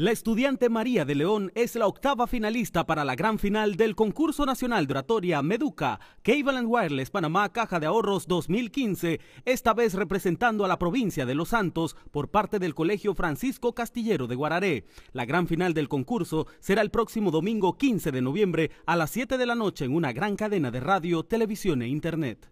La estudiante María de León es la octava finalista para la gran final del concurso nacional de oratoria Meduca, Cable and Wireless Panamá Caja de Ahorros 2015, esta vez representando a la provincia de Los Santos por parte del Colegio Francisco Castillero de Guararé. La gran final del concurso será el próximo domingo 15 de noviembre a las 7 de la noche en una gran cadena de radio, televisión e internet.